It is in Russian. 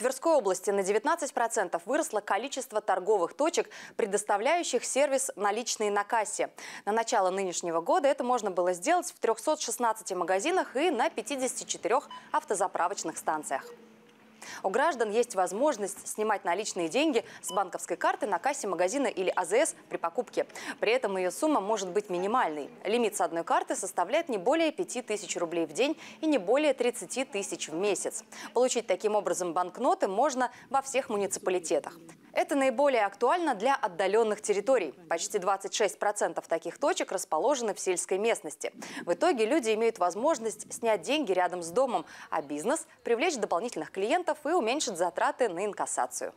Тверской области на 19% выросло количество торговых точек, предоставляющих сервис наличные на кассе. На начало нынешнего года это можно было сделать в 316 магазинах и на 54 автозаправочных станциях. У граждан есть возможность снимать наличные деньги с банковской карты на кассе магазина или АЗС при покупке. При этом ее сумма может быть минимальной. Лимит с одной карты составляет не более 5000 рублей в день и не более 30 тысяч в месяц. Получить таким образом банкноты можно во всех муниципалитетах. Это наиболее актуально для отдаленных территорий. Почти 26% таких точек расположены в сельской местности. В итоге люди имеют возможность снять деньги рядом с домом, а бизнес – привлечь дополнительных клиентов и уменьшить затраты на инкассацию.